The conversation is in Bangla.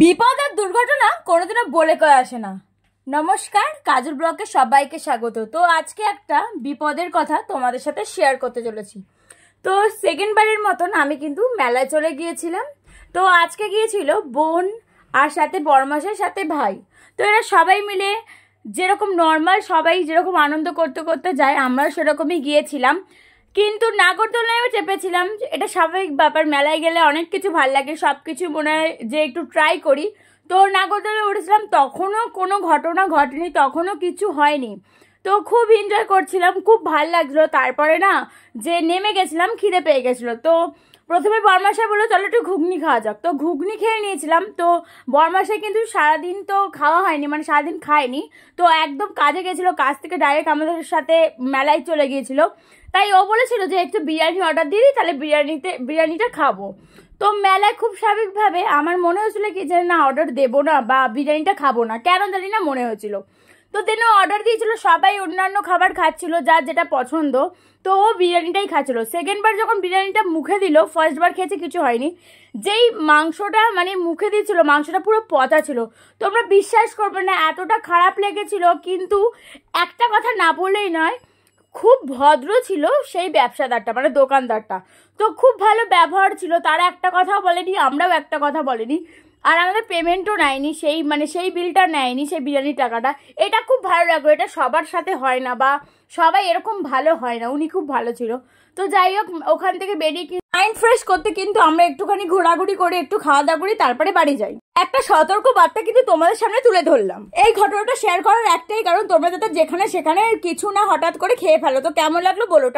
বিপদ আর দুর্ঘটনা কোনোদিনও বলে কয়ে আসে না নমস্কার কাজল ব্লকে সবাইকে স্বাগত তো আজকে একটা বিপদের কথা তোমাদের সাথে শেয়ার করতে চলেছি তো সেকেন্ড বারের মতন আমি কিন্তু মেলায় চলে গিয়েছিলাম তো আজকে গিয়েছিল বোন আর সাথে বড়মাসের সাথে ভাই তো এরা সবাই মিলে যেরকম নর্মাল সবাই যেরকম আনন্দ করতে করতে যায় আমরা সেরকমই গিয়েছিলাম কিন্তু নাগরদোলায়ও চেপেছিলাম এটা স্বাভাবিক ব্যাপার মেলায় গেলে অনেক কিছু ভাল লাগে সব কিছু মনে হয় যে একটু ট্রাই করি তো নাগরদোলায় উঠেছিলাম তখনও কোনো ঘটনা ঘটেনি তখনও কিছু হয়নি তো খুব এনজয় করছিলাম খুব ভাল লাগছিলো তারপরে না যে নেমে গেছিলাম খিদে পেয়ে গেছিলো তো প্রথমে বর্মাশাই বললো চলো একটু ঘুগনি খাওয়া যাক তো ঘুগনি খেয়ে নিয়েছিলাম তো বর্মাশাই কিন্তু সারাদিন তো খাওয়া হয়নি মানে সারাদিন খায়নি তো একদম কাজে গেছিলো কাজ থেকে ডাইরেক্ট আমাদের সাথে মেলায় চলে গিয়েছিল তাই ও বলেছিল যে একটু বিরিয়ানি অর্ডার দিয়ে দিই তাহলে বিরিয়ানিতে বিরিয়ানিটা খাবো তো মেলায় খুব স্বাভাবিকভাবে আমার মনে হয়েছিল কি যে না অর্ডার দেবো না বা বিরিয়ানিটা খাবো না কেন জানি না মনে হয়েছিল তো তেনে অর্ডার দিয়েছিল সবাই অন্যান্য খাবার খাচ্ছিল যার যেটা পছন্দ তো ও বিরিয়ানিটাই খাচ্ছিল সেকেন্ডবার যখন বিরিয়ানিটা মুখে দিল ফার্স্টবার খেয়েছে কিছু হয়নি যেই মাংসটা মানে মুখে দিয়েছিল মাংসটা পুরো পচা ছিল তোমরা বিশ্বাস করবে না এতটা খারাপ লেগেছিল কিন্তু একটা কথা না বললেই নয় খুব ভদ্র ছিল সেই ব্যবসাদারটা মানে দোকানদারটা তো খুব ভালো ব্যবহার ছিল তারা একটা কথা বলেনি আমরাও একটা কথা বলেনি আর আমাদের পেমেন্টও নেয়নি সেই মানে সেই বিলটা নেয়নি সেই বিরিয়ানির টাকাটা এটা খুব ভালো লাগলো এটা সবার সাথে হয় না বা সবাই এরকম ভালো হয় না উনি খুব ভালো ছিল তো যাই হোক ওখান থেকে বেরিয়ে মাইন্ড ফ্রেশ করতে কিন্তু আমরা একটুখানি ঘোরাঘুরি করে একটু খাওয়া দাওয়া করি তারপরে বাড়ি যাই একটা সতর্ক বার্তা কিন্তু তোমাদের সামনে তুলে ধরলাম এই ঘটনাটা শেয়ার করার একটাই কারণ তোমরা যাতে যেখানে সেখানে কিছু না হঠাৎ করে খেয়ে ফেলো তো কেমন লাগলো বলো